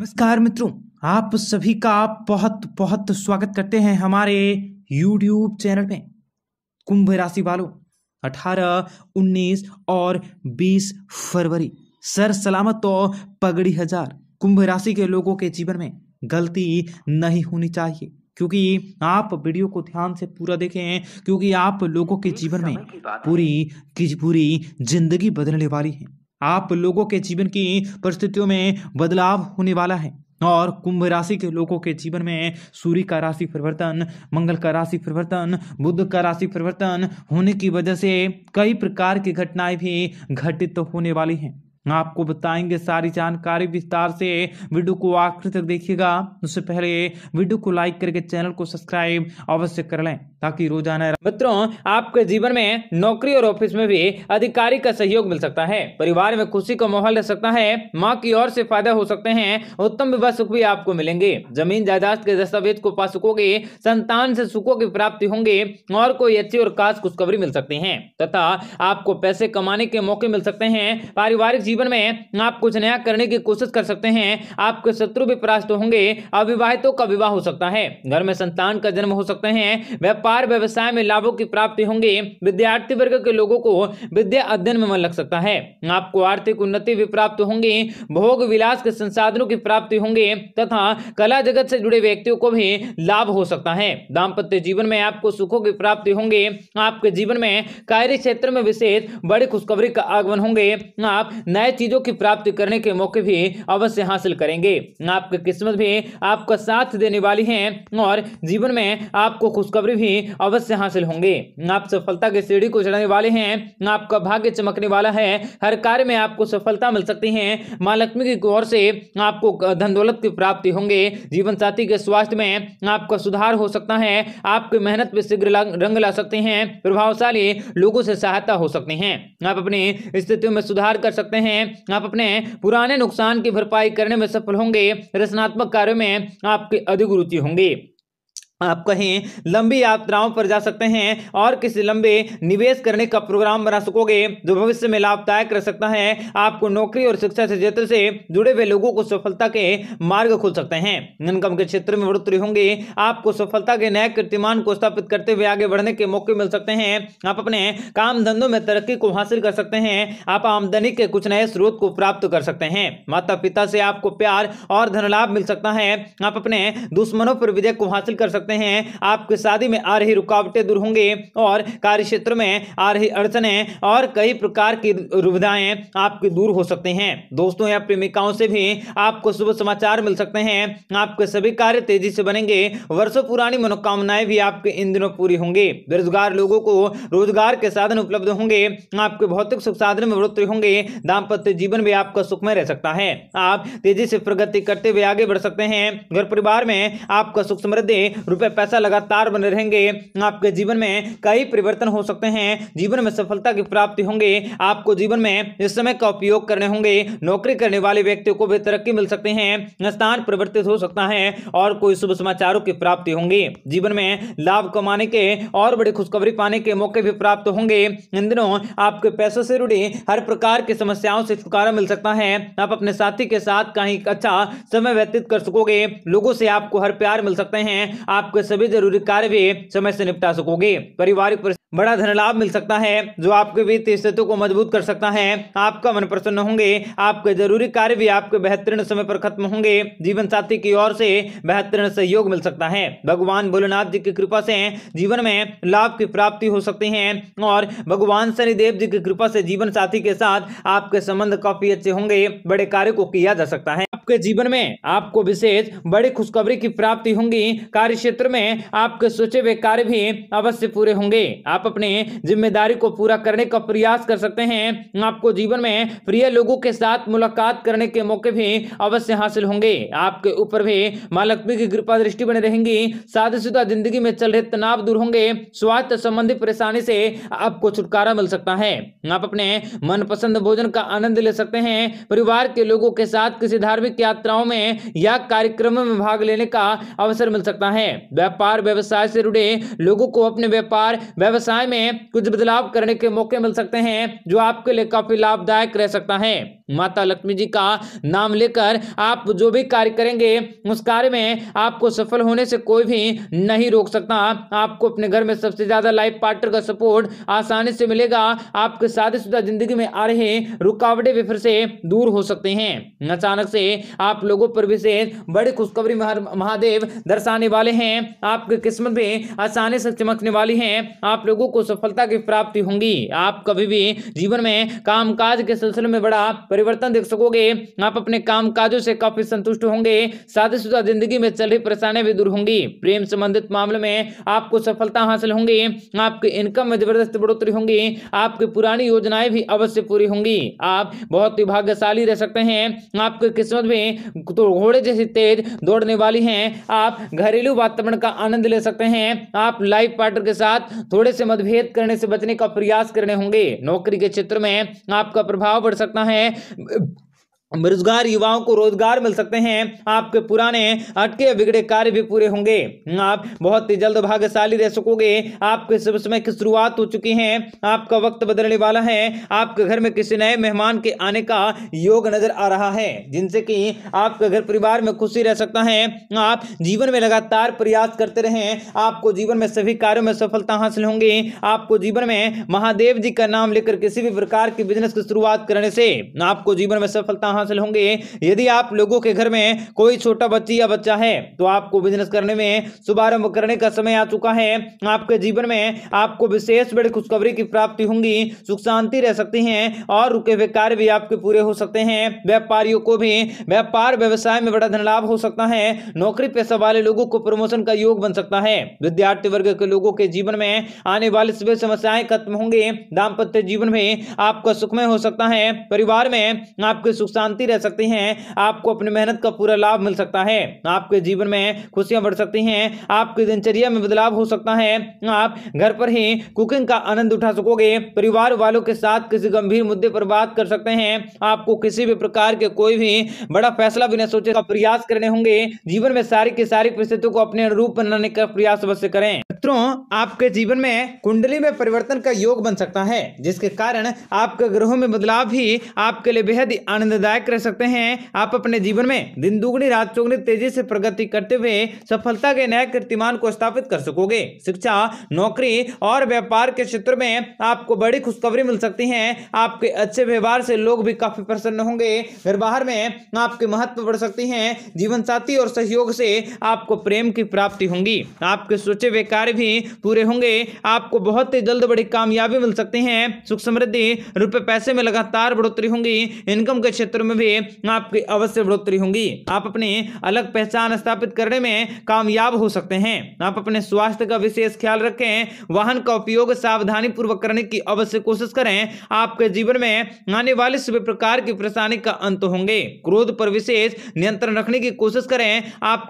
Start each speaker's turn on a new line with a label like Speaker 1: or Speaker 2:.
Speaker 1: नमस्कार मित्रों आप सभी का बहुत बहुत स्वागत करते हैं हमारे यूट्यूब चैनल में कुंभ राशि वालों 18, 19 और 20 फरवरी सर सलामत तो पगड़ी हजार कुंभ राशि के लोगों के जीवन में गलती नहीं होनी चाहिए क्योंकि आप वीडियो को ध्यान से पूरा देखें क्योंकि आप लोगों के जीवन में पूरी की पूरी जिंदगी बदलने वाली है आप लोगों के जीवन की परिस्थितियों में बदलाव होने वाला है और कुंभ राशि के लोगों के जीवन में सूर्य का राशि परिवर्तन मंगल का राशि परिवर्तन बुद्ध का राशि परिवर्तन होने की वजह से कई प्रकार की घटनाएं भी घटित तो होने वाली हैं आपको बताएंगे सारी जानकारी विस्तार से वीडियो को आखिर तक देखिएगा उससे पहले वीडियो को लाइक करके चैनल को सब्सक्राइब अवश्य कर लें ताकि रोजाना मित्रों आपके जीवन में नौकरी और ऑफिस में भी अधिकारी का सहयोग मिल सकता है परिवार में खुशी का माहौल रह सकता है माँ की ओर से फायदा हो सकते हैं उत्तम विवाह सुख भी आपको मिलेंगे जमीन जायदाद के दस्तावेज को पा सकोगे संतान से सुखों की प्राप्ति होंगे और कोई अच्छी और खास खुशखबरी मिल सकती है तथा आपको पैसे कमाने के मौके मिल सकते हैं पारिवारिक जीवन जीवन में आप कुछ नया करने की कोशिश कर सकते हैं आपके शत्रु भी परास्त होंगे अविवाहितों का विवाह हो सकता है घर में संतान का जन्म हो सकते हैं व्यापार व्यवसाय में लाभों की प्राप्ति होंगे विद्यार्थी वर्ग के लोगों को विद्या अध्ययन में मन लग सकता है आपको आर्थिक उन्नति भी प्राप्त होंगी भोग विलास के संसाधनों की प्राप्ति होंगे तथा कला जगत से जुड़े व्यक्तियों को भी लाभ हो सकता है दाम्पत्य जीवन में आपको सुखों की प्राप्ति होंगे आपके जीवन में कार्य क्षेत्र में विशेष बड़ी खुशखबरी का आगमन होंगे आप नए चीजों की प्राप्ति करने के मौके भी अवश्य हासिल करेंगे आपकी किस्मत भी आपका साथ देने वाली है और जीवन में आपको खुशखबरी भी अवश्य हासिल होंगे आप सफलता की सीढ़ी को चढ़ने वाले हैं आपका भाग्य चमकने वाला है हर कार्य में आपको सफलता मिल सकती है माँ लक्ष्मी की ओर से आपको धन दौलत की प्राप्ति होंगे जीवन साथी के स्वास्थ्य में आपका सुधार हो सकता है आपकी मेहनत पर शीघ्र रंग ला सकते हैं प्रभावशाली लोगों से सहायता हो सकते हैं आप अपनी स्थितियों में सुधार कर सकते हैं हैं आप अपने पुराने नुकसान की भरपाई करने में सफल होंगे रचनात्मक कार्यों में आपकी अधिक रुचि होंगी आप कहीं लंबी यात्राओं पर जा सकते हैं और किसी लंबे निवेश करने का प्रोग्राम बना सकोगे जो भविष्य में लाभदायक रह सकता है आपको नौकरी और शिक्षा क्षेत्र से जुड़े हुए लोगों को सफलता के मार्ग खुल सकते हैं इनकम के क्षेत्र में बढ़ोतरी होंगे आपको सफलता के नए कीर्तिमान को स्थापित करते हुए आगे बढ़ने के मौके मिल सकते हैं आप अपने काम धंधों में तरक्की को हासिल कर सकते हैं आप आमदनी के कुछ नए स्रोत को प्राप्त कर सकते हैं माता पिता से आपको प्यार और धन लाभ मिल सकता है आप अपने दुश्मनों पर विजय को हासिल कर सकते सकते हैं आपकी शादी में आ रही रुकावटें दूर होंगे और कार्य क्षेत्र में आ रही अड़चने और कई प्रकार की रुविधाएं आपके दूर हो सकते हैं दोस्तों या प्रेमिकाओं से भी आपको शुभ समाचार मिल सकते हैं आपके सभी कार्य तेजी से बनेंगे वर्षों पुरानी मनोकामनाएं भी आपके इन दिनों पूरी होंगे बेरोजगार लोगों को रोजगार के साधन उपलब्ध होंगे आपके भौतिक सुख साधन में बढ़ोतरी होंगे दाम्पत्य जीवन भी आपका सुखमय रह सकता है आप तेजी से प्रगति करते हुए आगे बढ़ सकते हैं घर परिवार में आपका सुख समृद्धि रुपए पैसा लगातार बने रहेंगे आपके जीवन में कई परिवर्तन हो सकते हैं जीवन में सफलता की प्राप्ति होंगे आपको जीवन में इस समय का उपयोग करने होंगे नौकरी करने वाले व्यक्तियों को भी तरक्की मिल सकते हैं स्थान परिवर्तित हो सकता है और कोई शुभ समाचारों की प्राप्ति होंगी जीवन में लाभ कमाने के और बड़ी खुशखबरी पाने के मौके भी प्राप्त होंगे इन दिनों आपके पैसों से जुड़ी हर प्रकार की समस्याओं से छुटकारा मिल सकता है आप अपने साथी के साथ कहीं अच्छा समय व्यतीत कर सकोगे लोगों से आपको हर प्यार मिल सकते हैं आप आपके सभी जरूरी कार्य भी समय से निपटा सकोगे पारिवारिक बड़ा धन लाभ मिल सकता है जो आपके वित्तीय स्थिति को मजबूत कर सकता है आपका मन प्रसन्न होंगे आपके जरूरी कार्य भी आपके बेहतरीन समय पर खत्म होंगे जीवन साथी की ओर से बेहतरीन सहयोग मिल सकता है भगवान भोलेनाथ जी की कृपा से जीवन में लाभ की प्राप्ति हो सकती है और भगवान शनिदेव जी की कृपा से जीवन साथी के साथ आपके संबंध काफी अच्छे होंगे बड़े कार्य को किया जा सकता है आपके जीवन में आपको विशेष बड़ी खुशखबरी की प्राप्ति होंगी कार्य क्षेत्र में आपके सोचे हुए कार्य भी अवश्य पूरे होंगे आप अपने जिम्मेदारी को पूरा करने का प्रयास कर सकते हैं आपको जीवन में प्रिय लोगों के साथ मुलाकात करने के मौके भी अवश्य हासिल होंगे आपके ऊपर भी माँ लक्ष्मी की कृपा दृष्टि बनी रहेंगी शादीशुदा जिंदगी में चल रहे तनाव दूर होंगे स्वास्थ्य संबंधी परेशानी से आपको छुटकारा मिल सकता है आप अपने मनपसंद भोजन का आनंद ले सकते हैं परिवार के लोगों के साथ किसी धार्मिक धार्मिक यात्राओं में या कार्यक्रम में भाग लेने का अवसर मिल सकता है व्यापार व्यवसाय से जुड़े लोगों को अपने व्यापार व्यवसाय में कुछ बदलाव करने के मौके मिल सकते हैं जो आपके लिए काफी लाभदायक रह सकता है माता लक्ष्मी जी का नाम लेकर आप जो भी कार्य करेंगे उस कार्य में आपको सफल होने से कोई भी नहीं रोक सकता आपको अपने घर में सबसे ज़्यादा लाइफ पार्टनर का सपोर्ट आसानी से मिलेगा आपके शुदा जिंदगी में आ रहे रुकावटें भी फिर से दूर हो सकते हैं अचानक से आप लोगों पर विशेष बड़ी खुशखबरी महादेव दर्शाने वाले हैं आपकी किस्मत भी आसानी से चमकने वाली है आप लोगों को सफलता की प्राप्ति होंगी आप कभी भी जीवन में काम के सिलसिले में बड़ा परिवर्तन देख सकोगे आप अपने काम काजों से काफी संतुष्ट होंगे शादी शुदा जिंदगी में चल रही परेशानियां भी दूर होंगी प्रेम संबंधित मामले में आपको सफलता हासिल होंगी आपकी इनकम में जबरदस्त बढ़ोतरी होंगी आपकी पुरानी योजनाएं भी अवश्य पूरी होंगी आप बहुत ही भाग्यशाली रह सकते हैं आपकी किस्मत भी तो घोड़े जैसी तेज दौड़ने वाली है आप घरेलू वातावरण का आनंद ले सकते हैं आप लाइफ पार्टनर के साथ थोड़े से मतभेद करने से बचने का प्रयास करने होंगे नौकरी के क्षेत्र में आपका प्रभाव बढ़ सकता है 呃。बेरोजगार युवाओं को रोजगार मिल सकते हैं आपके पुराने अटके बिगड़े कार्य भी पूरे होंगे आप बहुत ही जल्द भाग्यशाली रह सकोगे आपके शुभ समय की शुरुआत हो चुकी है आपका वक्त बदलने वाला है आपके घर में किसी नए मेहमान के आने का योग नजर आ रहा है जिनसे कि आपके घर परिवार में खुशी रह सकता है आप जीवन में लगातार प्रयास करते रहे आपको जीवन में सभी कार्यो में सफलता हासिल होंगी आपको जीवन में महादेव जी का नाम लेकर किसी भी प्रकार के बिजनेस की शुरुआत करने से आपको जीवन में सफलता हासिल होंगे यदि आप लोगों के घर में कोई छोटा बच्ची या बच्चा है तो आपको बिजनेस करने में शुभारंभ करने का समय आ चुका है आपके जीवन में आपको विशेष बड़ी खुशखबरी की प्राप्ति होंगी सुख शांति रह सकती है और रुके हुए कार्य भी आपके पूरे हो सकते हैं व्यापारियों को भी व्यापार व्यवसाय में बड़ा धन लाभ हो सकता है नौकरी पैसा वाले लोगों को प्रमोशन का योग बन सकता है विद्यार्थी वर्ग के लोगों के जीवन में आने वाली सभी समस्याएं खत्म होंगी दाम्पत्य जीवन में आपका सुखमय हो सकता है परिवार में आपके सुख शांति शांति रह सकती हैं आपको अपनी मेहनत का पूरा लाभ मिल सकता है आपके जीवन में खुशियां बढ़ सकती हैं आपकी दिनचर्या में बदलाव हो सकता है आप घर पर ही कुकिंग का आनंद उठा सकोगे परिवार वालों के साथ किसी गंभीर मुद्दे पर बात कर सकते हैं आपको किसी भी प्रकार के कोई भी बड़ा फैसला बिना सोचे का प्रयास करने होंगे जीवन में सारी की सारी परिस्थितियों को अपने अनुरूप बनाने का प्रयास अवश्य करें मित्रों आपके जीवन में कुंडली में परिवर्तन का योग बन सकता है जिसके कारण आपके ग्रहों में बदलाव भी आपके लिए बेहद आनंददायक रह सकते हैं आप अपने जीवन में दिन दुगनी रात चौगनी तेजी से प्रगति करते हुए सफलता के नए कीर्तिमान को स्थापित कर सकोगे शिक्षा नौकरी और व्यापार के क्षेत्र में आपको बड़ी खुशखबरी मिल सकती है आपके अच्छे व्यवहार से लोग भी काफी प्रसन्न होंगे घर बाहर में आपके महत्व बढ़ सकती है जीवन साथी और सहयोग से आपको प्रेम की प्राप्ति होंगी आपके सोचे हुए कार्य कार्य भी पूरे होंगे आपको बहुत ही जल्द बड़ी कामयाबी मिल सकती है सुख समृद्धि रुपये पैसे में लगातार बढ़ोतरी होंगी इनकम के क्षेत्र में भी आपकी अवश्य बढ़ोतरी होंगी आप अपनी अलग पहचान स्थापित करने में कामयाब हो सकते हैं आप अपने स्वास्थ्य का विशेष ख्याल रखें वाहन का उपयोग सावधानी पूर्वक करने की अवश्य कोशिश करें आपके जीवन में आने वाले सभी प्रकार की परेशानी का अंत होंगे क्रोध पर विशेष नियंत्रण रखने की कोशिश करें आपके